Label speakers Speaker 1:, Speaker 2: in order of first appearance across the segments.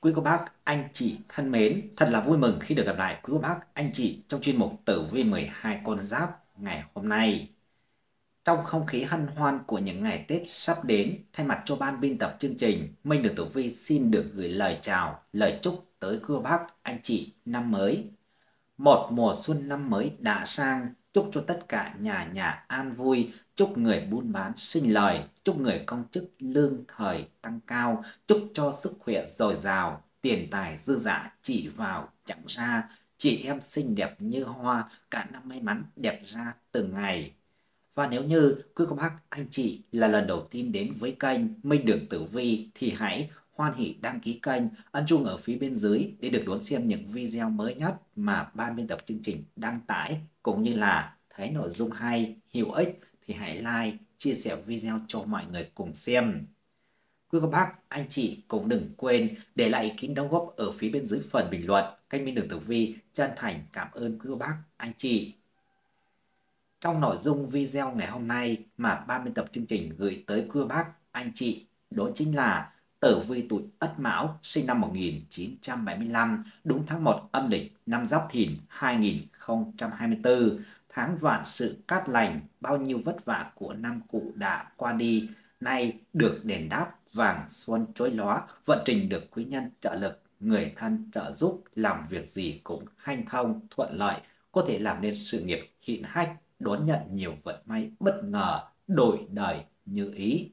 Speaker 1: Quý cô bác, anh chị thân mến, thật là vui mừng khi được gặp lại quý cô bác, anh chị trong chuyên mục tử vi 12 con giáp ngày hôm nay. Trong không khí hân hoan của những ngày Tết sắp đến, thay mặt cho ban biên tập chương trình, Minh được tử vi xin được gửi lời chào, lời chúc tới quý cô bác, anh chị năm mới. Một mùa xuân năm mới đã sang, chúc cho tất cả nhà nhà an vui, chúc người buôn bán sinh lời, chúc người công chức lương thời tăng cao, chúc cho sức khỏe dồi dào, tiền tài dư dả chỉ vào chẳng ra, chị em xinh đẹp như hoa, cả năm may mắn đẹp ra từng ngày. Và nếu như quý cô bác, anh chị là lần đầu tiên đến với kênh Minh Đường Tử Vi thì hãy hoan hỷ đăng ký kênh, ấn chuông ở phía bên dưới để được đón xem những video mới nhất mà ban biên tập chương trình đăng tải, cũng như là thấy nội dung hay, hữu ích thì hãy like, chia sẻ video cho mọi người cùng xem. Quý các bác, anh chị cũng đừng quên để lại ý kiến đóng góp ở phía bên dưới phần bình luận. Kênh Minh Đường Tử Vi chân thành cảm ơn quý các bác, anh chị. Trong nội dung video ngày hôm nay mà ban biên tập chương trình gửi tới quý bác, anh chị, đó chính là tử vi tuổi Ất Mão sinh năm 1975, đúng tháng 1 âm lịch, năm Giáp Thìn 2024, tháng vạn sự cát lành, bao nhiêu vất vả của năm cũ đã qua đi, nay được đền đáp vàng xuân trối lóa, vận trình được quý nhân trợ lực, người thân trợ giúp, làm việc gì cũng hanh thông, thuận lợi, có thể làm nên sự nghiệp hiện hách, đón nhận nhiều vận may bất ngờ, đổi đời như ý.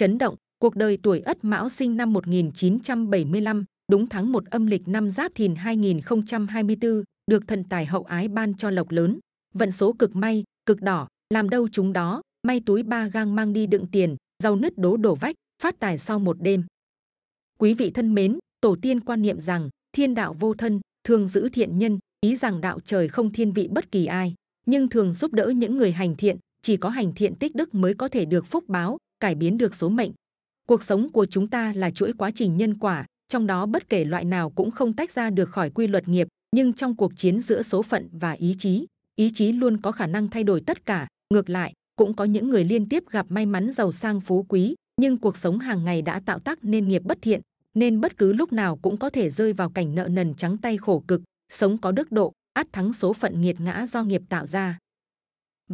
Speaker 2: Chấn động, cuộc đời tuổi Ất Mão sinh năm 1975, đúng tháng 1 âm lịch năm Giáp Thìn 2024, được thần tài hậu ái ban cho lộc lớn. Vận số cực may, cực đỏ, làm đâu chúng đó, may túi ba gang mang đi đựng tiền, giàu nứt đố đổ vách, phát tài sau một đêm. Quý vị thân mến, tổ tiên quan niệm rằng thiên đạo vô thân, thường giữ thiện nhân, ý rằng đạo trời không thiên vị bất kỳ ai, nhưng thường giúp đỡ những người hành thiện, chỉ có hành thiện tích đức mới có thể được phúc báo, cải biến được số mệnh. Cuộc sống của chúng ta là chuỗi quá trình nhân quả, trong đó bất kể loại nào cũng không tách ra được khỏi quy luật nghiệp, nhưng trong cuộc chiến giữa số phận và ý chí, ý chí luôn có khả năng thay đổi tất cả, ngược lại, cũng có những người liên tiếp gặp may mắn giàu sang phú quý, nhưng cuộc sống hàng ngày đã tạo tác nên nghiệp bất thiện, nên bất cứ lúc nào cũng có thể rơi vào cảnh nợ nần trắng tay khổ cực, sống có đức độ, át thắng số phận nghiệt ngã do nghiệp tạo ra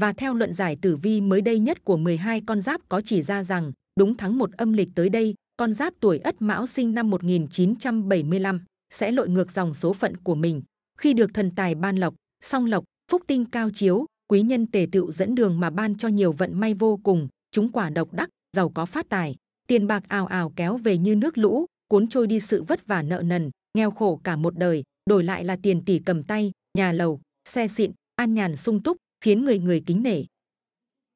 Speaker 2: và theo luận giải tử vi mới đây nhất của 12 con giáp có chỉ ra rằng đúng tháng 1 âm lịch tới đây, con giáp tuổi Ất Mão sinh năm 1975 sẽ lội ngược dòng số phận của mình. Khi được thần tài ban lộc, song lộc, phúc tinh cao chiếu, quý nhân tề tựu dẫn đường mà ban cho nhiều vận may vô cùng, chúng quả độc đắc, giàu có phát tài, tiền bạc ào ào kéo về như nước lũ, cuốn trôi đi sự vất vả nợ nần, nghèo khổ cả một đời, đổi lại là tiền tỷ cầm tay, nhà lầu, xe xịn, an nhàn sung túc, khiến người người kính nể.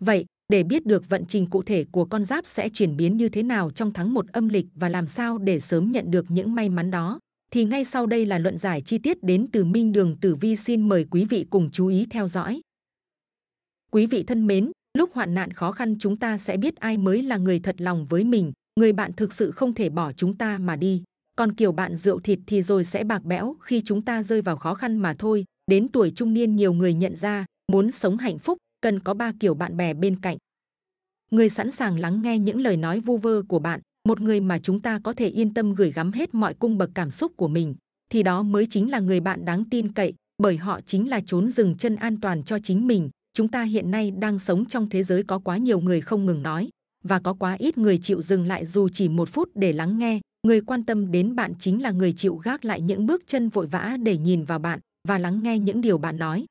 Speaker 2: Vậy, để biết được vận trình cụ thể của con giáp sẽ chuyển biến như thế nào trong tháng 1 âm lịch và làm sao để sớm nhận được những may mắn đó, thì ngay sau đây là luận giải chi tiết đến từ Minh Đường Tử Vi xin mời quý vị cùng chú ý theo dõi. Quý vị thân mến, lúc hoạn nạn khó khăn chúng ta sẽ biết ai mới là người thật lòng với mình, người bạn thực sự không thể bỏ chúng ta mà đi. Còn kiểu bạn rượu thịt thì rồi sẽ bạc bẽo khi chúng ta rơi vào khó khăn mà thôi. Đến tuổi trung niên nhiều người nhận ra muốn sống hạnh phúc cần có ba kiểu bạn bè bên cạnh người sẵn sàng lắng nghe những lời nói vu vơ của bạn một người mà chúng ta có thể yên tâm gửi gắm hết mọi cung bậc cảm xúc của mình thì đó mới chính là người bạn đáng tin cậy bởi họ chính là chốn dừng chân an toàn cho chính mình chúng ta hiện nay đang sống trong thế giới có quá nhiều người không ngừng nói và có quá ít người chịu dừng lại dù chỉ một phút để lắng nghe người quan tâm đến bạn chính là người chịu gác lại những bước chân vội vã để nhìn vào bạn và lắng nghe những điều bạn nói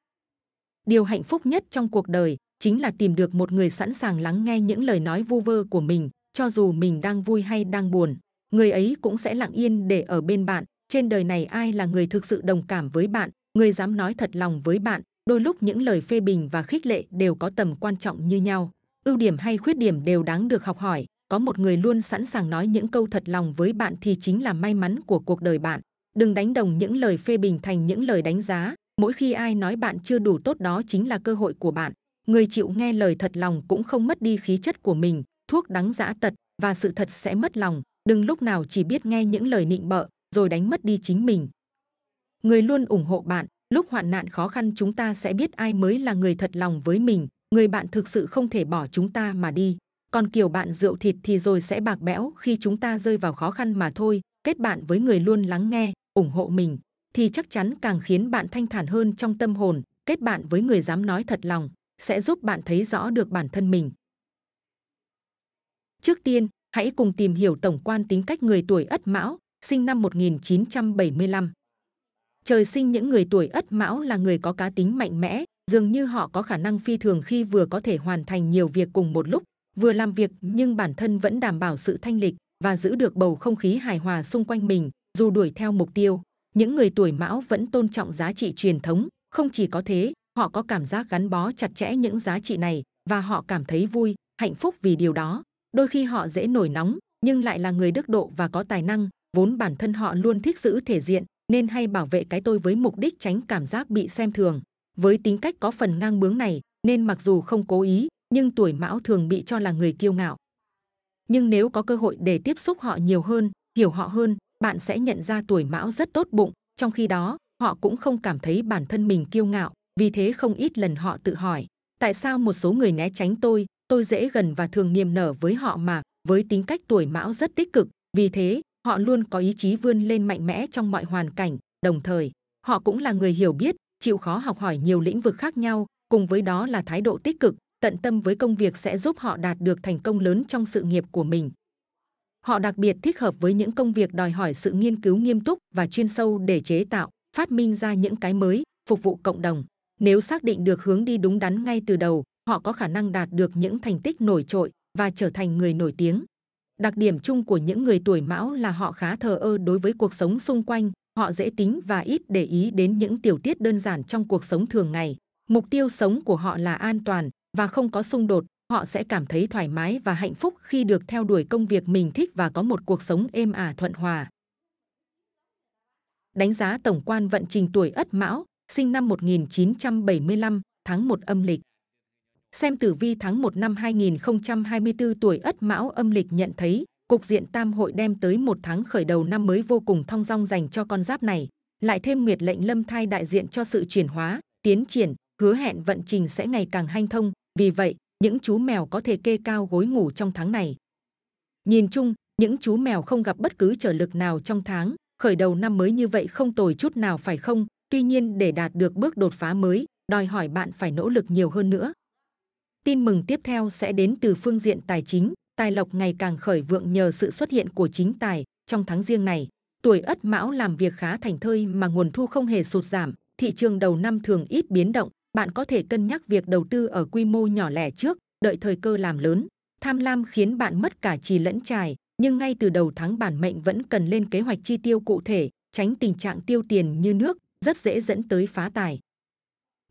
Speaker 2: điều hạnh phúc nhất trong cuộc đời chính là tìm được một người sẵn sàng lắng nghe những lời nói vu vơ của mình cho dù mình đang vui hay đang buồn người ấy cũng sẽ lặng yên để ở bên bạn trên đời này ai là người thực sự đồng cảm với bạn người dám nói thật lòng với bạn đôi lúc những lời phê bình và khích lệ đều có tầm quan trọng như nhau ưu điểm hay khuyết điểm đều đáng được học hỏi có một người luôn sẵn sàng nói những câu thật lòng với bạn thì chính là may mắn của cuộc đời bạn đừng đánh đồng những lời phê bình thành những lời đánh giá Mỗi khi ai nói bạn chưa đủ tốt đó chính là cơ hội của bạn. Người chịu nghe lời thật lòng cũng không mất đi khí chất của mình, thuốc đắng dã tật và sự thật sẽ mất lòng. Đừng lúc nào chỉ biết nghe những lời nịnh bợ rồi đánh mất đi chính mình. Người luôn ủng hộ bạn, lúc hoạn nạn khó khăn chúng ta sẽ biết ai mới là người thật lòng với mình. Người bạn thực sự không thể bỏ chúng ta mà đi. Còn kiểu bạn rượu thịt thì rồi sẽ bạc bẽo khi chúng ta rơi vào khó khăn mà thôi. Kết bạn với người luôn lắng nghe, ủng hộ mình thì chắc chắn càng khiến bạn thanh thản hơn trong tâm hồn, kết bạn với người dám nói thật lòng sẽ giúp bạn thấy rõ được bản thân mình. Trước tiên, hãy cùng tìm hiểu tổng quan tính cách người tuổi Ất Mão, sinh năm 1975. Trời sinh những người tuổi Ất Mão là người có cá tính mạnh mẽ, dường như họ có khả năng phi thường khi vừa có thể hoàn thành nhiều việc cùng một lúc, vừa làm việc nhưng bản thân vẫn đảm bảo sự thanh lịch và giữ được bầu không khí hài hòa xung quanh mình dù đuổi theo mục tiêu những người tuổi mão vẫn tôn trọng giá trị truyền thống không chỉ có thế họ có cảm giác gắn bó chặt chẽ những giá trị này và họ cảm thấy vui hạnh phúc vì điều đó đôi khi họ dễ nổi nóng nhưng lại là người đức độ và có tài năng vốn bản thân họ luôn thích giữ thể diện nên hay bảo vệ cái tôi với mục đích tránh cảm giác bị xem thường với tính cách có phần ngang bướng này nên mặc dù không cố ý nhưng tuổi mão thường bị cho là người kiêu ngạo nhưng nếu có cơ hội để tiếp xúc họ nhiều hơn hiểu họ hơn bạn sẽ nhận ra tuổi mão rất tốt bụng trong khi đó họ cũng không cảm thấy bản thân mình kiêu ngạo vì thế không ít lần họ tự hỏi tại sao một số người né tránh tôi tôi dễ gần và thường niềm nở với họ mà với tính cách tuổi mão rất tích cực vì thế họ luôn có ý chí vươn lên mạnh mẽ trong mọi hoàn cảnh đồng thời họ cũng là người hiểu biết chịu khó học hỏi nhiều lĩnh vực khác nhau cùng với đó là thái độ tích cực tận tâm với công việc sẽ giúp họ đạt được thành công lớn trong sự nghiệp của mình Họ đặc biệt thích hợp với những công việc đòi hỏi sự nghiên cứu nghiêm túc và chuyên sâu để chế tạo, phát minh ra những cái mới, phục vụ cộng đồng. Nếu xác định được hướng đi đúng đắn ngay từ đầu, họ có khả năng đạt được những thành tích nổi trội và trở thành người nổi tiếng. Đặc điểm chung của những người tuổi mão là họ khá thờ ơ đối với cuộc sống xung quanh, họ dễ tính và ít để ý đến những tiểu tiết đơn giản trong cuộc sống thường ngày. Mục tiêu sống của họ là an toàn và không có xung đột họ sẽ cảm thấy thoải mái và hạnh phúc khi được theo đuổi công việc mình thích và có một cuộc sống êm ả thuận hòa. Đánh giá tổng quan vận trình tuổi Ất Mão, sinh năm 1975, tháng 1 âm lịch. Xem tử vi tháng 1 năm 2024 tuổi Ất mão âm lịch nhận thấy, cục diện tam hội đem tới một tháng khởi đầu năm mới vô cùng thong dong dành cho con giáp này. Lại thêm nguyệt lệnh lâm thai đại diện cho sự chuyển hóa, tiến triển, hứa hẹn vận trình sẽ ngày càng hanh thông. Vì vậy, những chú mèo có thể kê cao gối ngủ trong tháng này. Nhìn chung, những chú mèo không gặp bất cứ trở lực nào trong tháng, khởi đầu năm mới như vậy không tồi chút nào phải không? Tuy nhiên để đạt được bước đột phá mới, đòi hỏi bạn phải nỗ lực nhiều hơn nữa. Tin mừng tiếp theo sẽ đến từ phương diện tài chính, tài lộc ngày càng khởi vượng nhờ sự xuất hiện của chính tài trong tháng riêng này. Tuổi Ất Mão làm việc khá thành thơi mà nguồn thu không hề sụt giảm, thị trường đầu năm thường ít biến động, bạn có thể cân nhắc việc đầu tư ở quy mô nhỏ lẻ trước, đợi thời cơ làm lớn. Tham lam khiến bạn mất cả trì lẫn trải, nhưng ngay từ đầu tháng bản mệnh vẫn cần lên kế hoạch chi tiêu cụ thể, tránh tình trạng tiêu tiền như nước, rất dễ dẫn tới phá tài.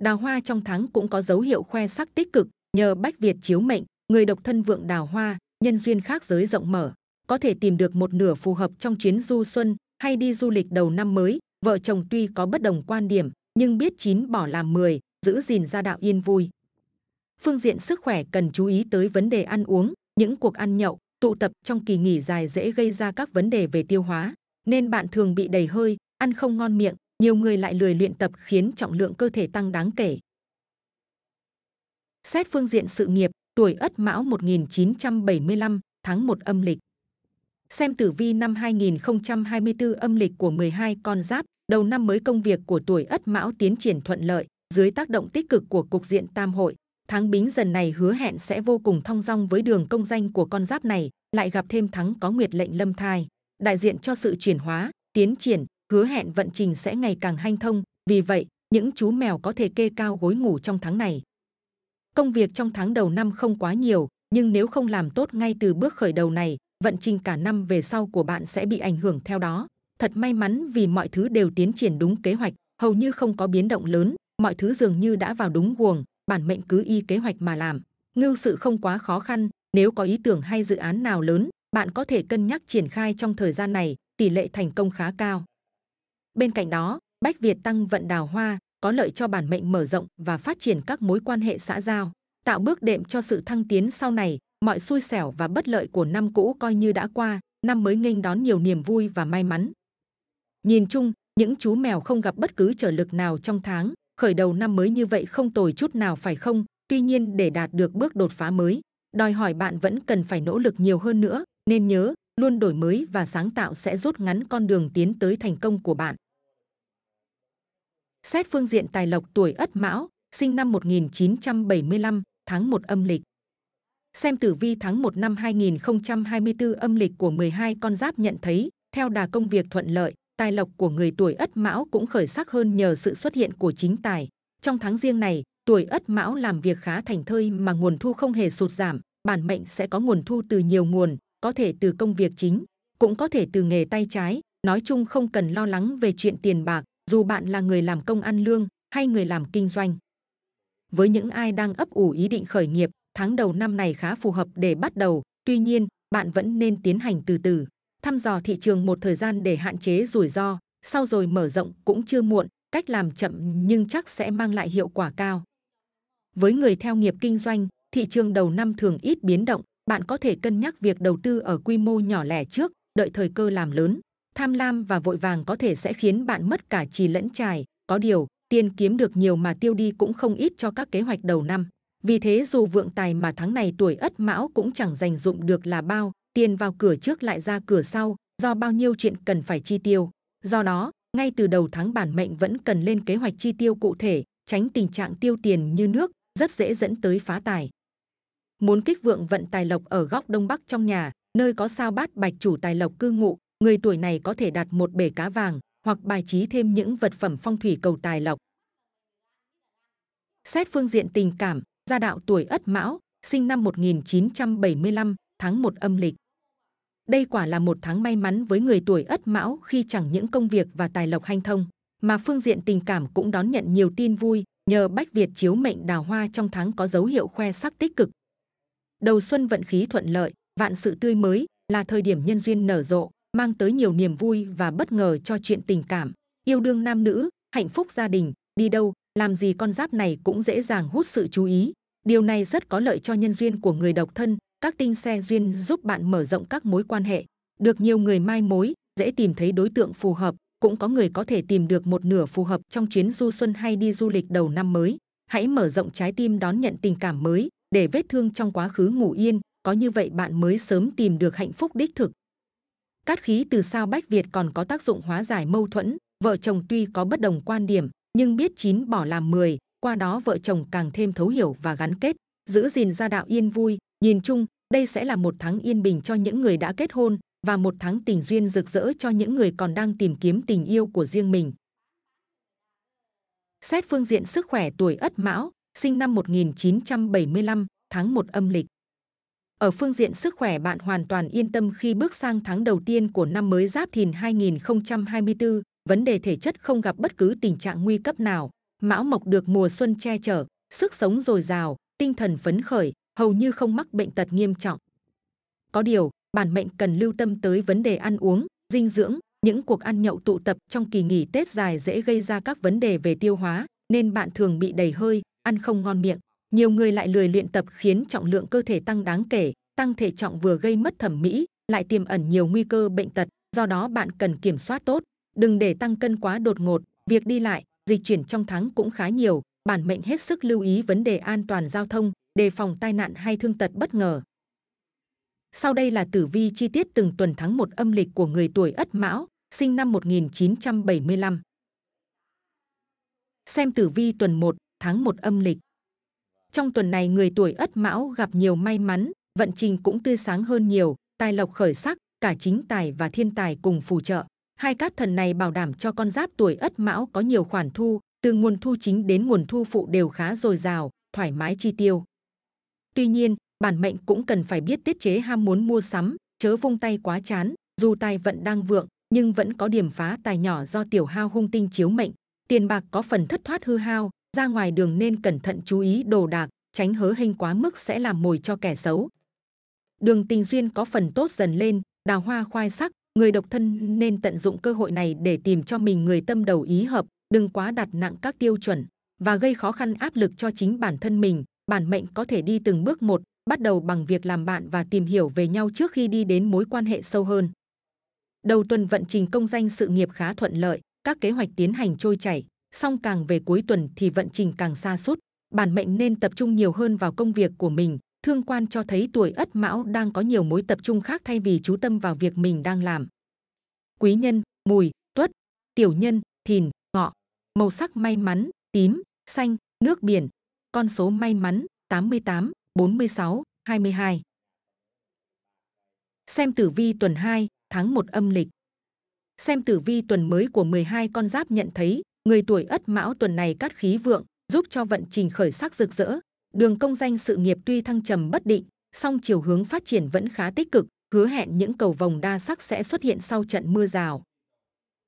Speaker 2: Đào hoa trong tháng cũng có dấu hiệu khoe sắc tích cực, nhờ Bách Việt chiếu mệnh, người độc thân vượng đào hoa, nhân duyên khác giới rộng mở, có thể tìm được một nửa phù hợp trong chuyến du xuân hay đi du lịch đầu năm mới. Vợ chồng tuy có bất đồng quan điểm, nhưng biết chín bỏ làm 10, giữ gìn gia đạo yên vui. Phương diện sức khỏe cần chú ý tới vấn đề ăn uống, những cuộc ăn nhậu, tụ tập trong kỳ nghỉ dài dễ gây ra các vấn đề về tiêu hóa, nên bạn thường bị đầy hơi, ăn không ngon miệng, nhiều người lại lười luyện tập khiến trọng lượng cơ thể tăng đáng kể. Xét phương diện sự nghiệp, tuổi Ất Mão 1975, tháng 1 âm lịch. Xem tử vi năm 2024 âm lịch của 12 con giáp, đầu năm mới công việc của tuổi Ất Mão tiến triển thuận lợi, dưới tác động tích cực của cục diện tam hội, tháng bính dần này hứa hẹn sẽ vô cùng thong dong với đường công danh của con giáp này, lại gặp thêm thắng có nguyệt lệnh lâm thai, đại diện cho sự chuyển hóa, tiến triển, hứa hẹn vận trình sẽ ngày càng hanh thông. Vì vậy, những chú mèo có thể kê cao gối ngủ trong tháng này. Công việc trong tháng đầu năm không quá nhiều, nhưng nếu không làm tốt ngay từ bước khởi đầu này, vận trình cả năm về sau của bạn sẽ bị ảnh hưởng theo đó. Thật may mắn vì mọi thứ đều tiến triển đúng kế hoạch, hầu như không có biến động lớn, mọi thứ dường như đã vào đúng guồng bản mệnh cứ y kế hoạch mà làm ngưu sự không quá khó khăn nếu có ý tưởng hay dự án nào lớn bạn có thể cân nhắc triển khai trong thời gian này tỷ lệ thành công khá cao bên cạnh đó bách việt tăng vận đào hoa có lợi cho bản mệnh mở rộng và phát triển các mối quan hệ xã giao tạo bước đệm cho sự thăng tiến sau này mọi xui xẻo và bất lợi của năm cũ coi như đã qua năm mới nghênh đón nhiều niềm vui và may mắn nhìn chung những chú mèo không gặp bất cứ trở lực nào trong tháng khởi đầu năm mới như vậy không tồi chút nào phải không? Tuy nhiên để đạt được bước đột phá mới, đòi hỏi bạn vẫn cần phải nỗ lực nhiều hơn nữa. Nên nhớ, luôn đổi mới và sáng tạo sẽ rút ngắn con đường tiến tới thành công của bạn. Xét phương diện tài lộc tuổi Ất Mão, sinh năm 1975, tháng 1 âm lịch. Xem tử vi tháng 1 năm 2024 âm lịch của 12 con giáp nhận thấy, theo đà công việc thuận lợi, tài lộc của người tuổi Ất Mão cũng khởi sắc hơn nhờ sự xuất hiện của chính tài. Trong tháng riêng này, tuổi Ất Mão làm việc khá thành thơi mà nguồn thu không hề sụt giảm, bản mệnh sẽ có nguồn thu từ nhiều nguồn, có thể từ công việc chính, cũng có thể từ nghề tay trái, nói chung không cần lo lắng về chuyện tiền bạc, dù bạn là người làm công ăn lương hay người làm kinh doanh. Với những ai đang ấp ủ ý định khởi nghiệp, tháng đầu năm này khá phù hợp để bắt đầu, tuy nhiên, bạn vẫn nên tiến hành từ từ thăm dò thị trường một thời gian để hạn chế rủi ro, sau rồi mở rộng cũng chưa muộn, cách làm chậm nhưng chắc sẽ mang lại hiệu quả cao. Với người theo nghiệp kinh doanh, thị trường đầu năm thường ít biến động, bạn có thể cân nhắc việc đầu tư ở quy mô nhỏ lẻ trước, đợi thời cơ làm lớn. Tham lam và vội vàng có thể sẽ khiến bạn mất cả trì lẫn trải, có điều, tiền kiếm được nhiều mà tiêu đi cũng không ít cho các kế hoạch đầu năm. Vì thế dù vượng tài mà tháng này tuổi Ất Mão cũng chẳng dành dụng được là bao, tiền vào cửa trước lại ra cửa sau, do bao nhiêu chuyện cần phải chi tiêu. Do đó, ngay từ đầu tháng bản mệnh vẫn cần lên kế hoạch chi tiêu cụ thể, tránh tình trạng tiêu tiền như nước, rất dễ dẫn tới phá tài. Muốn kích vượng vận tài lộc ở góc đông bắc trong nhà, nơi có sao bát bạch chủ tài lộc cư ngụ, người tuổi này có thể đặt một bể cá vàng hoặc bài trí thêm những vật phẩm phong thủy cầu tài lộc. Xét phương diện tình cảm, gia đạo tuổi Ất Mão, sinh năm 1975, tháng 1 âm lịch. Đây quả là một tháng may mắn với người tuổi Ất Mão khi chẳng những công việc và tài lộc hanh thông, mà phương diện tình cảm cũng đón nhận nhiều tin vui nhờ Bách Việt chiếu mệnh đào hoa trong tháng có dấu hiệu khoe sắc tích cực. Đầu xuân vận khí thuận lợi, vạn sự tươi mới là thời điểm nhân duyên nở rộ, mang tới nhiều niềm vui và bất ngờ cho chuyện tình cảm, yêu đương nam nữ, hạnh phúc gia đình, đi đâu, làm gì con giáp này cũng dễ dàng hút sự chú ý. Điều này rất có lợi cho nhân duyên của người độc thân, các tinh xe duyên giúp bạn mở rộng các mối quan hệ, được nhiều người mai mối, dễ tìm thấy đối tượng phù hợp, cũng có người có thể tìm được một nửa phù hợp trong chuyến du xuân hay đi du lịch đầu năm mới. Hãy mở rộng trái tim đón nhận tình cảm mới, để vết thương trong quá khứ ngủ yên, có như vậy bạn mới sớm tìm được hạnh phúc đích thực. Cát khí từ sao Bách Việt còn có tác dụng hóa giải mâu thuẫn, vợ chồng tuy có bất đồng quan điểm, nhưng biết chín bỏ làm 10, qua đó vợ chồng càng thêm thấu hiểu và gắn kết, giữ gìn gia đạo yên vui, Nhìn chung, đây sẽ là một tháng yên bình cho những người đã kết hôn và một tháng tình duyên rực rỡ cho những người còn đang tìm kiếm tình yêu của riêng mình. Xét phương diện sức khỏe tuổi Ất Mão, sinh năm 1975, tháng 1 âm lịch. Ở phương diện sức khỏe bạn hoàn toàn yên tâm khi bước sang tháng đầu tiên của năm mới Giáp Thìn 2024, vấn đề thể chất không gặp bất cứ tình trạng nguy cấp nào. Mão Mộc được mùa xuân che chở, sức sống dồi dào, tinh thần phấn khởi, hầu như không mắc bệnh tật nghiêm trọng. Có điều, bản mệnh cần lưu tâm tới vấn đề ăn uống, dinh dưỡng, những cuộc ăn nhậu tụ tập trong kỳ nghỉ Tết dài dễ gây ra các vấn đề về tiêu hóa, nên bạn thường bị đầy hơi, ăn không ngon miệng. Nhiều người lại lười luyện tập khiến trọng lượng cơ thể tăng đáng kể, tăng thể trọng vừa gây mất thẩm mỹ, lại tiềm ẩn nhiều nguy cơ bệnh tật, do đó bạn cần kiểm soát tốt, đừng để tăng cân quá đột ngột, việc đi lại, di chuyển trong tháng cũng khá nhiều, bản mệnh hết sức lưu ý vấn đề an toàn giao thông, đề phòng tai nạn hay thương tật bất ngờ. Sau đây là tử vi chi tiết từng tuần tháng một âm lịch của người tuổi Ất Mão, sinh năm 1975. Xem tử vi tuần 1, tháng 1 âm lịch. Trong tuần này người tuổi Ất Mão gặp nhiều may mắn, vận trình cũng tươi sáng hơn nhiều, tài lộc khởi sắc, cả chính tài và thiên tài cùng phù trợ. Hai cát thần này bảo đảm cho con giáp tuổi Ất Mão có nhiều khoản thu, từ nguồn thu chính đến nguồn thu phụ đều khá dồi dào, thoải mái chi tiêu. Tuy nhiên, bản mệnh cũng cần phải biết tiết chế ham muốn mua sắm, chớ vung tay quá chán. Dù tài vận đang vượng, nhưng vẫn có điểm phá tài nhỏ do tiểu hao hung tinh chiếu mệnh. Tiền bạc có phần thất thoát hư hao, ra ngoài đường nên cẩn thận chú ý đồ đạc, tránh hớ hình quá mức sẽ làm mồi cho kẻ xấu. Đường tình duyên có phần tốt dần lên, đào hoa khoai sắc, người độc thân nên tận dụng cơ hội này để tìm cho mình người tâm đầu ý hợp, đừng quá đặt nặng các tiêu chuẩn và gây khó khăn áp lực cho chính bản thân mình bản mệnh có thể đi từng bước một, bắt đầu bằng việc làm bạn và tìm hiểu về nhau trước khi đi đến mối quan hệ sâu hơn. Đầu tuần vận trình công danh sự nghiệp khá thuận lợi, các kế hoạch tiến hành trôi chảy, song càng về cuối tuần thì vận trình càng xa sút bản mệnh nên tập trung nhiều hơn vào công việc của mình. Thương quan cho thấy tuổi ất mão đang có nhiều mối tập trung khác thay vì chú tâm vào việc mình đang làm. Quý nhân, mùi, tuất, tiểu nhân, thìn, ngọ. Màu sắc may mắn, tím, xanh, nước biển, con số may mắn 88, 46, 22. Xem tử vi tuần 2, tháng 1 âm lịch. Xem tử vi tuần mới của 12 con giáp nhận thấy, người tuổi Ất Mão tuần này cát khí vượng, giúp cho vận trình khởi sắc rực rỡ. Đường công danh sự nghiệp tuy thăng trầm bất định, song chiều hướng phát triển vẫn khá tích cực, hứa hẹn những cầu vồng đa sắc sẽ xuất hiện sau trận mưa rào.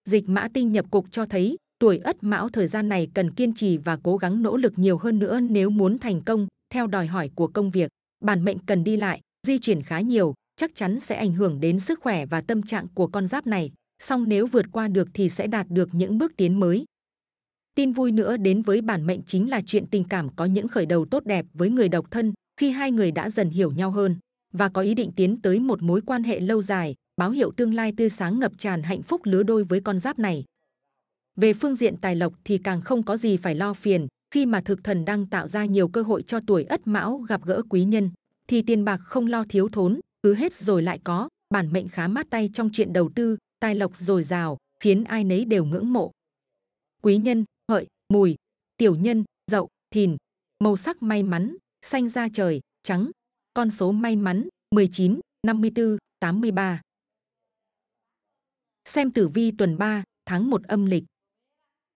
Speaker 2: Dịch mã tinh nhập cục cho thấy, Tuổi ất mão thời gian này cần kiên trì và cố gắng nỗ lực nhiều hơn nữa nếu muốn thành công, theo đòi hỏi của công việc. Bản mệnh cần đi lại, di chuyển khá nhiều, chắc chắn sẽ ảnh hưởng đến sức khỏe và tâm trạng của con giáp này. Song nếu vượt qua được thì sẽ đạt được những bước tiến mới. Tin vui nữa đến với bản mệnh chính là chuyện tình cảm có những khởi đầu tốt đẹp với người độc thân khi hai người đã dần hiểu nhau hơn và có ý định tiến tới một mối quan hệ lâu dài, báo hiệu tương lai tươi sáng ngập tràn hạnh phúc lứa đôi với con giáp này. Về phương diện tài lộc thì càng không có gì phải lo phiền, khi mà thực thần đang tạo ra nhiều cơ hội cho tuổi ất mão gặp gỡ quý nhân, thì tiền bạc không lo thiếu thốn, cứ hết rồi lại có, bản mệnh khá mát tay trong chuyện đầu tư, tài lộc dồi dào, khiến ai nấy đều ngưỡng mộ. Quý nhân, hợi, mùi, tiểu nhân, dậu, thìn, màu sắc may mắn, xanh da trời, trắng, con số may mắn 19, 54, 83. Xem tử vi tuần 3, tháng 1 âm lịch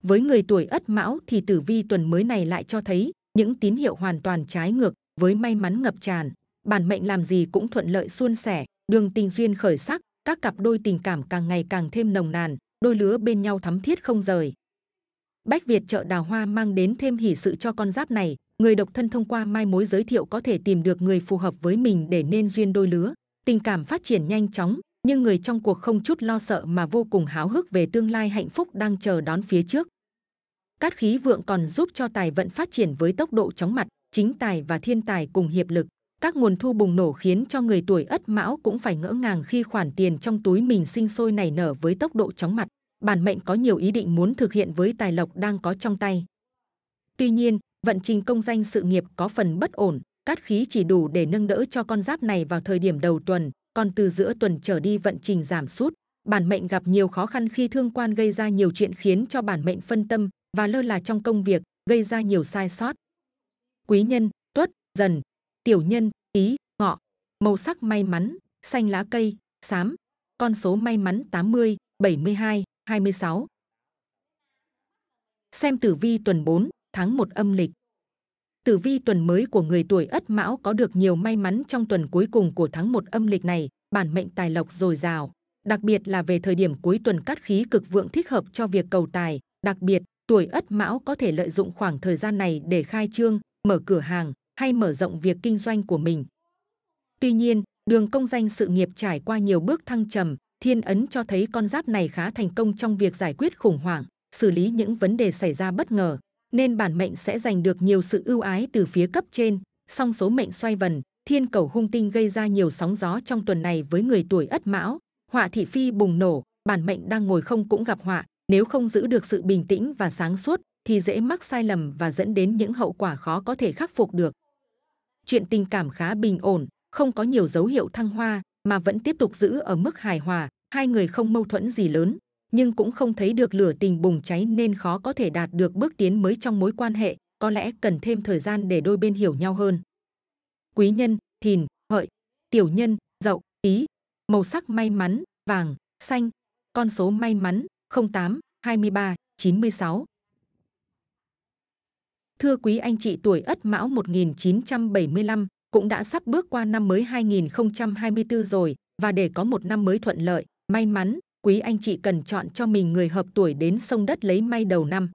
Speaker 2: với người tuổi ất mão thì tử vi tuần mới này lại cho thấy những tín hiệu hoàn toàn trái ngược với may mắn ngập tràn bản mệnh làm gì cũng thuận lợi suôn sẻ đường tình duyên khởi sắc các cặp đôi tình cảm càng ngày càng thêm nồng nàn đôi lứa bên nhau thắm thiết không rời bách việt chợ đào hoa mang đến thêm hỷ sự cho con giáp này người độc thân thông qua mai mối giới thiệu có thể tìm được người phù hợp với mình để nên duyên đôi lứa tình cảm phát triển nhanh chóng nhưng người trong cuộc không chút lo sợ mà vô cùng háo hức về tương lai hạnh phúc đang chờ đón phía trước Cát khí vượng còn giúp cho tài vận phát triển với tốc độ chóng mặt, chính tài và thiên tài cùng hiệp lực. Các nguồn thu bùng nổ khiến cho người tuổi ất mão cũng phải ngỡ ngàng khi khoản tiền trong túi mình sinh sôi nảy nở với tốc độ chóng mặt. Bản mệnh có nhiều ý định muốn thực hiện với tài lộc đang có trong tay. Tuy nhiên, vận trình công danh sự nghiệp có phần bất ổn, cát khí chỉ đủ để nâng đỡ cho con giáp này vào thời điểm đầu tuần, còn từ giữa tuần trở đi vận trình giảm sút. Bản mệnh gặp nhiều khó khăn khi thương quan gây ra nhiều chuyện khiến cho bản mệnh phân tâm, và lơ là trong công việc gây ra nhiều sai sót quý nhân tuất dần tiểu nhân ý ngọ màu sắc may mắn xanh lá cây xám con số may mắn 80 72 26 xem tử vi tuần 4 tháng 1 âm lịch tử vi tuần mới của người tuổi Ất Mão có được nhiều may mắn trong tuần cuối cùng của tháng 1 âm lịch này, bản mệnh tài lộc dồi dào. Đặc biệt là về thời điểm cuối tuần cát khí cực vượng thích hợp cho việc cầu tài, đặc biệt tuổi ất mão có thể lợi dụng khoảng thời gian này để khai trương, mở cửa hàng hay mở rộng việc kinh doanh của mình. Tuy nhiên, đường công danh sự nghiệp trải qua nhiều bước thăng trầm, thiên ấn cho thấy con giáp này khá thành công trong việc giải quyết khủng hoảng, xử lý những vấn đề xảy ra bất ngờ, nên bản mệnh sẽ giành được nhiều sự ưu ái từ phía cấp trên. Song số mệnh xoay vần, thiên cầu hung tinh gây ra nhiều sóng gió trong tuần này với người tuổi ất mão, họa thị phi bùng nổ, bản mệnh đang ngồi không cũng gặp họa, nếu không giữ được sự bình tĩnh và sáng suốt, thì dễ mắc sai lầm và dẫn đến những hậu quả khó có thể khắc phục được. Chuyện tình cảm khá bình ổn, không có nhiều dấu hiệu thăng hoa mà vẫn tiếp tục giữ ở mức hài hòa, hai người không mâu thuẫn gì lớn, nhưng cũng không thấy được lửa tình bùng cháy nên khó có thể đạt được bước tiến mới trong mối quan hệ, có lẽ cần thêm thời gian để đôi bên hiểu nhau hơn. Quý nhân, thìn, hợi, tiểu nhân, dậu, ý, màu sắc may mắn, vàng, xanh, con số may mắn 08 23 96. Thưa quý anh chị tuổi Ất Mão 1975 cũng đã sắp bước qua năm mới 2024 rồi và để có một năm mới thuận lợi, may mắn, quý anh chị cần chọn cho mình người hợp tuổi đến sông đất lấy may đầu năm.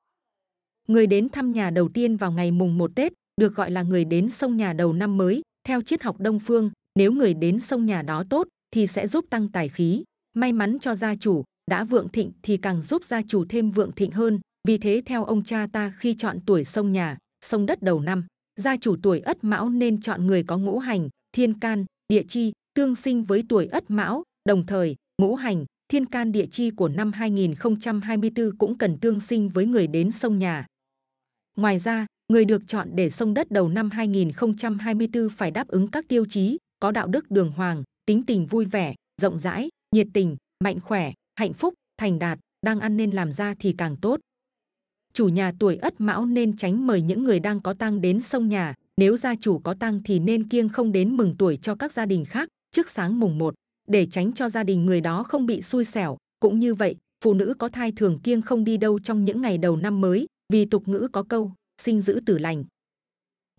Speaker 2: Người đến thăm nhà đầu tiên vào ngày mùng 1 Tết được gọi là người đến sông nhà đầu năm mới. Theo triết học Đông Phương, nếu người đến sông nhà đó tốt thì sẽ giúp tăng tài khí, may mắn cho gia chủ, đã vượng thịnh thì càng giúp gia chủ thêm vượng thịnh hơn. Vì thế theo ông cha ta khi chọn tuổi sông nhà, sông đất đầu năm, gia chủ tuổi ất mão nên chọn người có ngũ hành, thiên can, địa chi, tương sinh với tuổi ất mão, đồng thời ngũ hành, thiên can địa chi của năm 2024 cũng cần tương sinh với người đến sông nhà. Ngoài ra, người được chọn để sông đất đầu năm 2024 phải đáp ứng các tiêu chí có đạo đức đường hoàng, tính tình vui vẻ, rộng rãi, nhiệt tình, mạnh khỏe, hạnh phúc, thành đạt, đang ăn nên làm ra thì càng tốt. Chủ nhà tuổi Ất Mão nên tránh mời những người đang có tang đến sông nhà, nếu gia chủ có tang thì nên kiêng không đến mừng tuổi cho các gia đình khác trước sáng mùng 1 để tránh cho gia đình người đó không bị xui xẻo. Cũng như vậy, phụ nữ có thai thường kiêng không đi đâu trong những ngày đầu năm mới, vì tục ngữ có câu sinh giữ tử lành.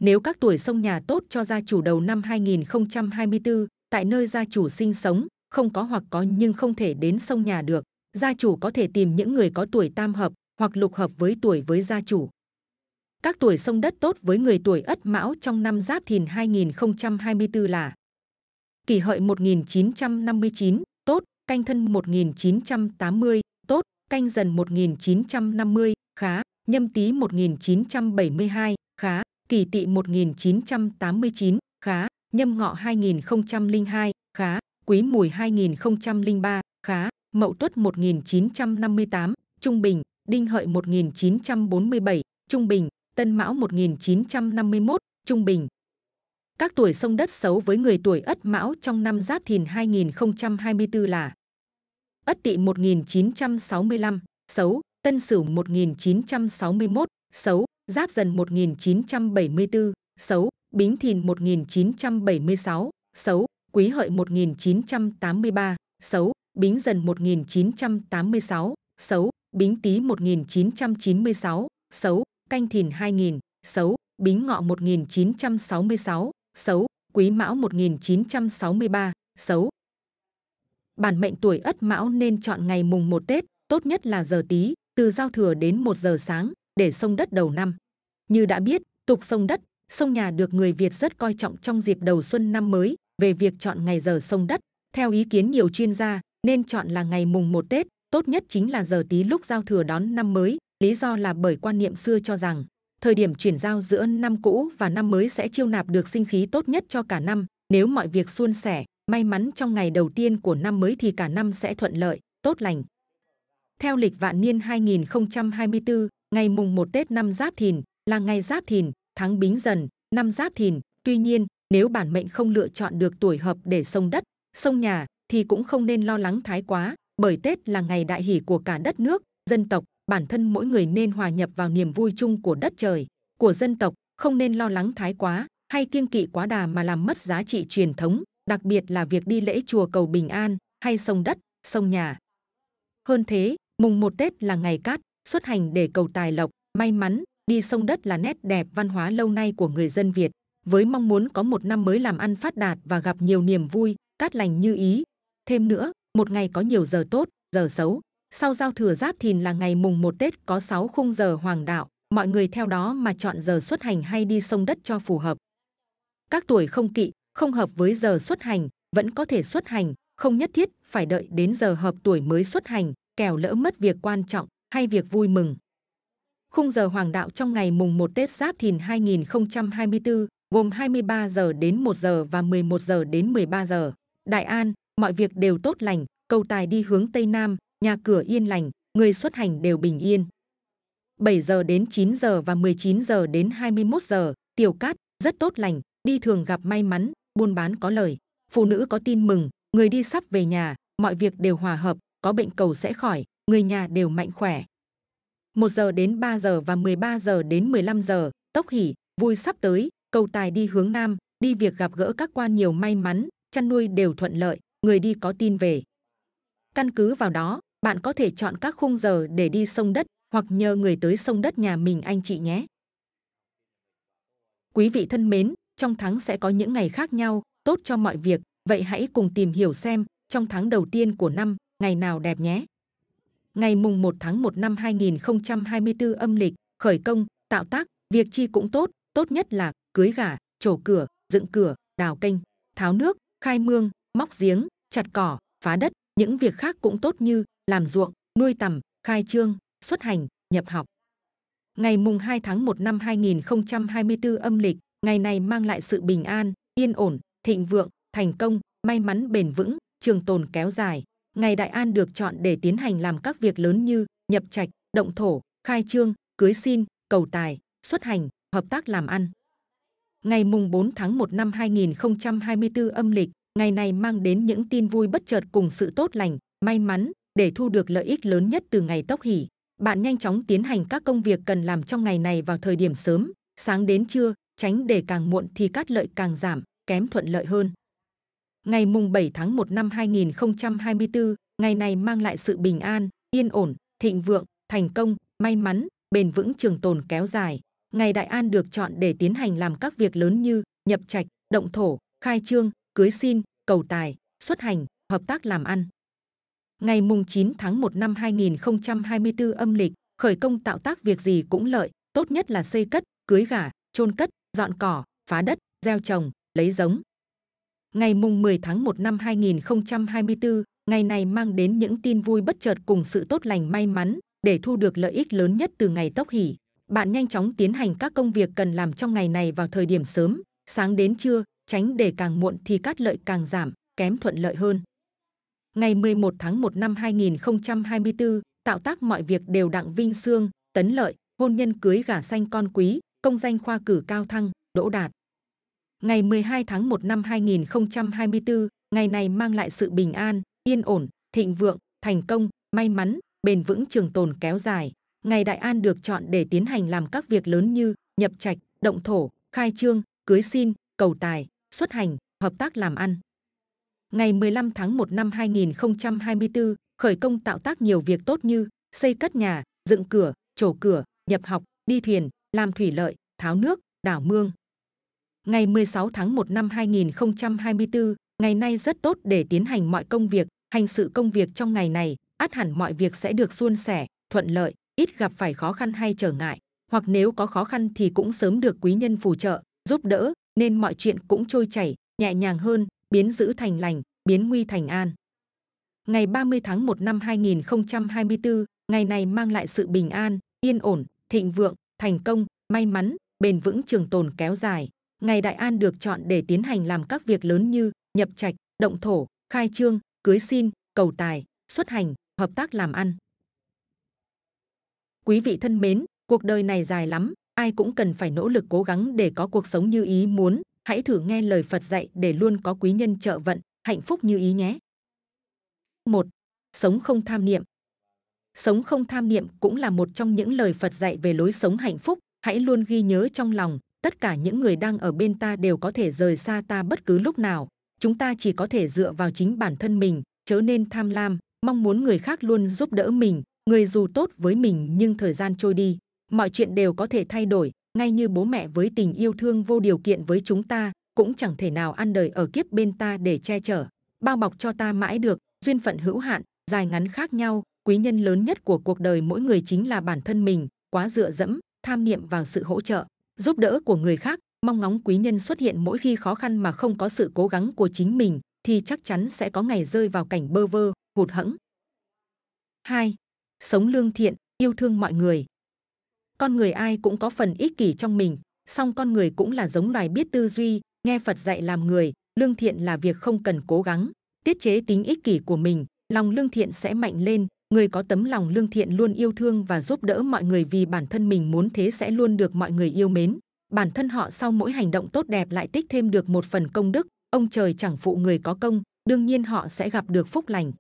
Speaker 2: Nếu các tuổi sông nhà tốt cho gia chủ đầu năm 2024, tại nơi gia chủ sinh sống, không có hoặc có nhưng không thể đến sông nhà được gia chủ có thể tìm những người có tuổi tam hợp hoặc lục hợp với tuổi với gia chủ các tuổi sông đất tốt với người tuổi ất mão trong năm giáp thìn 2024 là kỷ hợi 1959 tốt canh thân 1980 tốt canh dần 1950 khá nhâm tý 1972 khá kỷ tỵ 1989 khá nhâm ngọ 2002 khá quý mùi 2003, khá, mậu tuất 1958, trung bình, đinh hợi 1947, trung bình, tân mão 1951, trung bình. Các tuổi sông đất xấu với người tuổi Ất Mão trong năm Giáp Thìn 2024 là Ất Tỵ 1965, xấu, Tân Sửu 1961, xấu, Giáp Dần 1974, xấu, Bính Thìn 1976, xấu, Quý Hợi 1983, Xấu, Bính Dần 1986, Xấu, Bính Tý 1996, Xấu, Canh Thìn 2000, Xấu, Bính Ngọ 1966, Xấu, Quý Mão 1963, Xấu. Bản mệnh tuổi Ất Mão nên chọn ngày mùng 1 Tết, tốt nhất là giờ Tý, từ giao thừa đến 1 giờ sáng để sông đất đầu năm. Như đã biết, tục sông đất, sông nhà được người Việt rất coi trọng trong dịp đầu xuân năm mới, về việc chọn ngày giờ sông đất, theo ý kiến nhiều chuyên gia, nên chọn là ngày mùng 1 Tết, tốt nhất chính là giờ tí lúc giao thừa đón năm mới. Lý do là bởi quan niệm xưa cho rằng, thời điểm chuyển giao giữa năm cũ và năm mới sẽ chiêu nạp được sinh khí tốt nhất cho cả năm. Nếu mọi việc suôn sẻ, may mắn trong ngày đầu tiên của năm mới thì cả năm sẽ thuận lợi, tốt lành. Theo lịch vạn niên 2024, ngày mùng 1 Tết năm Giáp Thìn là ngày Giáp Thìn, tháng Bính Dần, năm Giáp Thìn. Tuy nhiên, nếu bản mệnh không lựa chọn được tuổi hợp để sông đất, sông nhà, thì cũng không nên lo lắng thái quá, bởi Tết là ngày đại hỷ của cả đất nước, dân tộc, bản thân mỗi người nên hòa nhập vào niềm vui chung của đất trời, của dân tộc, không nên lo lắng thái quá hay kiêng kỵ quá đà mà làm mất giá trị truyền thống, đặc biệt là việc đi lễ chùa cầu bình an hay sông đất, sông nhà. Hơn thế, mùng một Tết là ngày cát, xuất hành để cầu tài lộc, may mắn, đi sông đất là nét đẹp văn hóa lâu nay của người dân Việt với mong muốn có một năm mới làm ăn phát đạt và gặp nhiều niềm vui, cát lành như ý. Thêm nữa, một ngày có nhiều giờ tốt, giờ xấu. Sau giao thừa giáp thìn là ngày mùng 1 Tết có 6 khung giờ hoàng đạo, mọi người theo đó mà chọn giờ xuất hành hay đi sông đất cho phù hợp. Các tuổi không kỵ, không hợp với giờ xuất hành, vẫn có thể xuất hành, không nhất thiết phải đợi đến giờ hợp tuổi mới xuất hành, kẻo lỡ mất việc quan trọng hay việc vui mừng. Khung giờ hoàng đạo trong ngày mùng 1 Tết Giáp Thìn 2024 gồm 23 giờ đến 1 giờ và 11 giờ đến 13 giờ. Đại An, mọi việc đều tốt lành, cầu tài đi hướng Tây Nam, nhà cửa yên lành, người xuất hành đều bình yên. 7 giờ đến 9 giờ và 19 giờ đến 21 giờ, tiểu cát, rất tốt lành, đi thường gặp may mắn, buôn bán có lời. Phụ nữ có tin mừng, người đi sắp về nhà, mọi việc đều hòa hợp, có bệnh cầu sẽ khỏi, người nhà đều mạnh khỏe. 1 giờ đến 3 giờ và 13 giờ đến 15 giờ, tốc hỉ, vui sắp tới, cầu tài đi hướng nam đi việc gặp gỡ các quan nhiều may mắn chăn nuôi đều thuận lợi người đi có tin về căn cứ vào đó bạn có thể chọn các khung giờ để đi sông đất hoặc nhờ người tới sông đất nhà mình anh chị nhé quý vị thân mến trong tháng sẽ có những ngày khác nhau tốt cho mọi việc vậy hãy cùng tìm hiểu xem trong tháng đầu tiên của năm ngày nào đẹp nhé ngày mùng 1 tháng 1 năm 2024 âm lịch khởi công tạo tác việc chi cũng tốt tốt nhất là cưới gả, trổ cửa, dựng cửa, đào kênh, tháo nước, khai mương, móc giếng, chặt cỏ, phá đất, những việc khác cũng tốt như làm ruộng, nuôi tầm, khai trương, xuất hành, nhập học. Ngày mùng 2 tháng 1 năm 2024 âm lịch, ngày này mang lại sự bình an, yên ổn, thịnh vượng, thành công, may mắn bền vững, trường tồn kéo dài. Ngày đại an được chọn để tiến hành làm các việc lớn như nhập trạch, động thổ, khai trương, cưới xin, cầu tài, xuất hành, hợp tác làm ăn. Ngày mùng 4 tháng 1 năm 2024 âm lịch, ngày này mang đến những tin vui bất chợt cùng sự tốt lành, may mắn để thu được lợi ích lớn nhất từ ngày tốc hỷ. Bạn nhanh chóng tiến hành các công việc cần làm trong ngày này vào thời điểm sớm, sáng đến trưa, tránh để càng muộn thì các lợi càng giảm, kém thuận lợi hơn. Ngày mùng 7 tháng 1 năm 2024, ngày này mang lại sự bình an, yên ổn, thịnh vượng, thành công, may mắn, bền vững trường tồn kéo dài. Ngày Đại An được chọn để tiến hành làm các việc lớn như nhập trạch, động thổ, khai trương, cưới xin, cầu tài, xuất hành, hợp tác làm ăn. Ngày mùng 9 tháng 1 năm 2024 âm lịch, khởi công tạo tác việc gì cũng lợi, tốt nhất là xây cất, cưới gả, chôn cất, dọn cỏ, phá đất, gieo trồng, lấy giống. Ngày mùng 10 tháng 1 năm 2024, ngày này mang đến những tin vui bất chợt cùng sự tốt lành may mắn để thu được lợi ích lớn nhất từ ngày tốc hỷ bạn nhanh chóng tiến hành các công việc cần làm trong ngày này vào thời điểm sớm, sáng đến trưa, tránh để càng muộn thì cát lợi càng giảm, kém thuận lợi hơn. Ngày 11 tháng 1 năm 2024, tạo tác mọi việc đều đặng vinh xương, tấn lợi, hôn nhân cưới gả xanh con quý, công danh khoa cử cao thăng, đỗ đạt. Ngày 12 tháng 1 năm 2024, ngày này mang lại sự bình an, yên ổn, thịnh vượng, thành công, may mắn, bền vững trường tồn kéo dài. Ngày Đại An được chọn để tiến hành làm các việc lớn như nhập trạch, động thổ, khai trương, cưới xin, cầu tài, xuất hành, hợp tác làm ăn. Ngày 15 tháng 1 năm 2024, khởi công tạo tác nhiều việc tốt như xây cất nhà, dựng cửa, trổ cửa, nhập học, đi thuyền, làm thủy lợi, tháo nước, đảo mương. Ngày 16 tháng 1 năm 2024, ngày nay rất tốt để tiến hành mọi công việc, hành sự công việc trong ngày này, át hẳn mọi việc sẽ được suôn sẻ, thuận lợi ít gặp phải khó khăn hay trở ngại, hoặc nếu có khó khăn thì cũng sớm được quý nhân phù trợ, giúp đỡ, nên mọi chuyện cũng trôi chảy, nhẹ nhàng hơn, biến dữ thành lành, biến nguy thành an. Ngày 30 tháng 1 năm 2024, ngày này mang lại sự bình an, yên ổn, thịnh vượng, thành công, may mắn, bền vững trường tồn kéo dài. Ngày Đại An được chọn để tiến hành làm các việc lớn như nhập trạch, động thổ, khai trương, cưới xin, cầu tài, xuất hành, hợp tác làm ăn. Quý vị thân mến, cuộc đời này dài lắm, ai cũng cần phải nỗ lực cố gắng để có cuộc sống như ý muốn. Hãy thử nghe lời Phật dạy để luôn có quý nhân trợ vận, hạnh phúc như ý nhé. 1. Sống không tham niệm Sống không tham niệm cũng là một trong những lời Phật dạy về lối sống hạnh phúc. Hãy luôn ghi nhớ trong lòng, tất cả những người đang ở bên ta đều có thể rời xa ta bất cứ lúc nào. Chúng ta chỉ có thể dựa vào chính bản thân mình, chớ nên tham lam, mong muốn người khác luôn giúp đỡ mình, Người dù tốt với mình nhưng thời gian trôi đi, mọi chuyện đều có thể thay đổi, ngay như bố mẹ với tình yêu thương vô điều kiện với chúng ta, cũng chẳng thể nào ăn đời ở kiếp bên ta để che chở, bao bọc cho ta mãi được, duyên phận hữu hạn, dài ngắn khác nhau, quý nhân lớn nhất của cuộc đời mỗi người chính là bản thân mình, quá dựa dẫm, tham niệm vào sự hỗ trợ, giúp đỡ của người khác, mong ngóng quý nhân xuất hiện mỗi khi khó khăn mà không có sự cố gắng của chính mình thì chắc chắn sẽ có ngày rơi vào cảnh bơ vơ, hụt hẫng. 2 sống lương thiện, yêu thương mọi người. Con người ai cũng có phần ích kỷ trong mình, song con người cũng là giống loài biết tư duy, nghe Phật dạy làm người, lương thiện là việc không cần cố gắng, tiết chế tính ích kỷ của mình, lòng lương thiện sẽ mạnh lên, người có tấm lòng lương thiện luôn yêu thương và giúp đỡ mọi người vì bản thân mình muốn thế sẽ luôn được mọi người yêu mến. Bản thân họ sau mỗi hành động tốt đẹp lại tích thêm được một phần công đức, ông trời chẳng phụ người có công, đương nhiên họ sẽ gặp được phúc lành.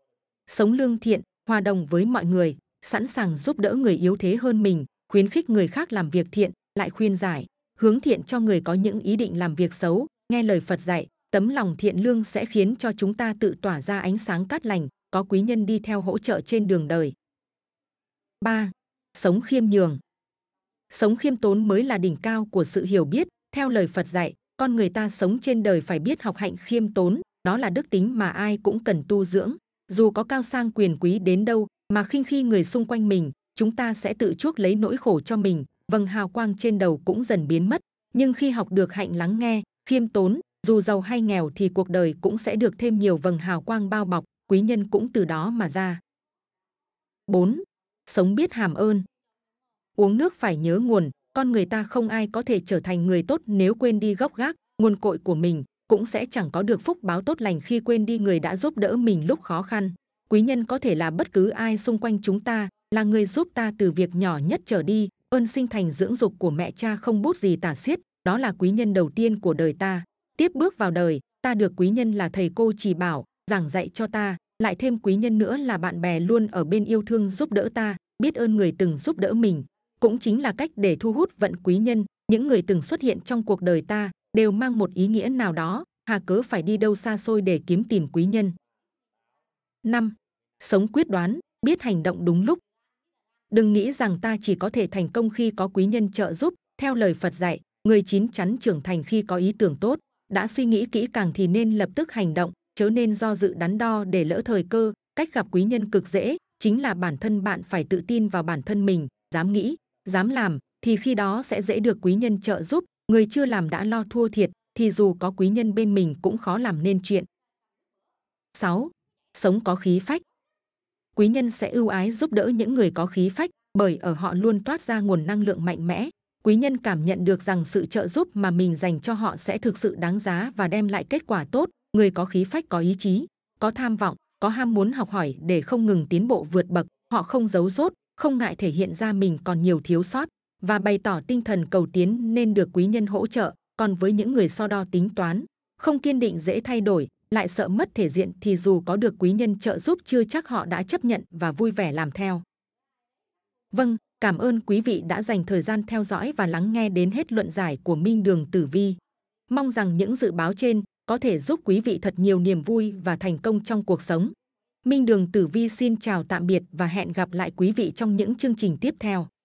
Speaker 2: Sống lương thiện, hòa đồng với mọi người, sẵn sàng giúp đỡ người yếu thế hơn mình, khuyến khích người khác làm việc thiện, lại khuyên giải, hướng thiện cho người có những ý định làm việc xấu, nghe lời Phật dạy, tấm lòng thiện lương sẽ khiến cho chúng ta tự tỏa ra ánh sáng cát lành, có quý nhân đi theo hỗ trợ trên đường đời. 3. Sống khiêm nhường Sống khiêm tốn mới là đỉnh cao của sự hiểu biết, theo lời Phật dạy, con người ta sống trên đời phải biết học hạnh khiêm tốn, đó là đức tính mà ai cũng cần tu dưỡng. Dù có cao sang quyền quý đến đâu, mà khinh khi người xung quanh mình chúng ta sẽ tự chuốc lấy nỗi khổ cho mình vầng hào quang trên đầu cũng dần biến mất nhưng khi học được hạnh lắng nghe khiêm tốn dù giàu hay nghèo thì cuộc đời cũng sẽ được thêm nhiều vầng hào quang bao bọc quý nhân cũng từ đó mà ra 4. sống biết hàm ơn uống nước phải nhớ nguồn con người ta không ai có thể trở thành người tốt nếu quên đi gốc gác nguồn cội của mình cũng sẽ chẳng có được phúc báo tốt lành khi quên đi người đã giúp đỡ mình lúc khó khăn quý nhân có thể là bất cứ ai xung quanh chúng ta, là người giúp ta từ việc nhỏ nhất trở đi. Ơn sinh thành dưỡng dục của mẹ cha không bút gì tả xiết, đó là quý nhân đầu tiên của đời ta. Tiếp bước vào đời, ta được quý nhân là thầy cô chỉ bảo, giảng dạy cho ta, lại thêm quý nhân nữa là bạn bè luôn ở bên yêu thương giúp đỡ ta, biết ơn người từng giúp đỡ mình. Cũng chính là cách để thu hút vận quý nhân, những người từng xuất hiện trong cuộc đời ta đều mang một ý nghĩa nào đó, hà cớ phải đi đâu xa xôi để kiếm tìm quý nhân. 5 sống quyết đoán, biết hành động đúng lúc. Đừng nghĩ rằng ta chỉ có thể thành công khi có quý nhân trợ giúp. Theo lời Phật dạy, người chín chắn trưởng thành khi có ý tưởng tốt, đã suy nghĩ kỹ càng thì nên lập tức hành động, chớ nên do dự đắn đo để lỡ thời cơ. Cách gặp quý nhân cực dễ, chính là bản thân bạn phải tự tin vào bản thân mình, dám nghĩ, dám làm, thì khi đó sẽ dễ được quý nhân trợ giúp. Người chưa làm đã lo thua thiệt, thì dù có quý nhân bên mình cũng khó làm nên chuyện. 6. Sống có khí phách quý nhân sẽ ưu ái giúp đỡ những người có khí phách, bởi ở họ luôn toát ra nguồn năng lượng mạnh mẽ. Quý nhân cảm nhận được rằng sự trợ giúp mà mình dành cho họ sẽ thực sự đáng giá và đem lại kết quả tốt. Người có khí phách có ý chí, có tham vọng, có ham muốn học hỏi để không ngừng tiến bộ vượt bậc. Họ không giấu rốt, không ngại thể hiện ra mình còn nhiều thiếu sót và bày tỏ tinh thần cầu tiến nên được quý nhân hỗ trợ. Còn với những người so đo tính toán, không kiên định dễ thay đổi, lại sợ mất thể diện thì dù có được quý nhân trợ giúp chưa chắc họ đã chấp nhận và vui vẻ làm theo. Vâng, cảm ơn quý vị đã dành thời gian theo dõi và lắng nghe đến hết luận giải của Minh Đường Tử Vi. Mong rằng những dự báo trên có thể giúp quý vị thật nhiều niềm vui và thành công trong cuộc sống. Minh Đường Tử Vi xin chào tạm biệt và hẹn gặp lại quý vị trong những chương trình tiếp theo.